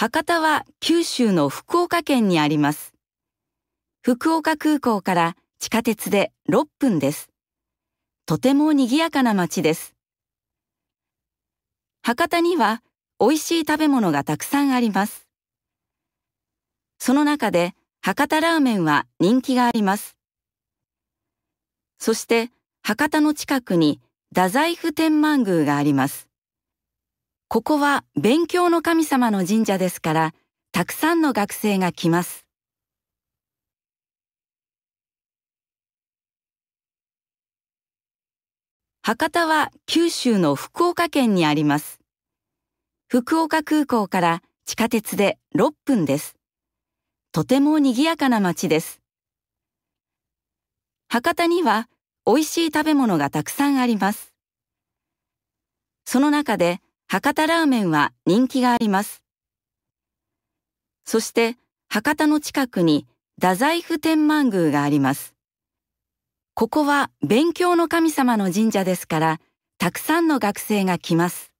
博多は九州の福岡県にあります。福岡空港から地下鉄で6分です。とても賑やかな街です。博多には美味しい食べ物がたくさんあります。その中で博多ラーメンは人気があります。そして博多の近くに太宰府天満宮があります。ここは勉強の神様の神社ですから、たくさんの学生が来ます。博多は九州の福岡県にあります。福岡空港から地下鉄で6分です。とても賑やかな街です。博多には美味しい食べ物がたくさんあります。その中で博多ラーメンは人気があります。そして、博多の近くに太宰府天満宮があります。ここは勉強の神様の神社ですから、たくさんの学生が来ます。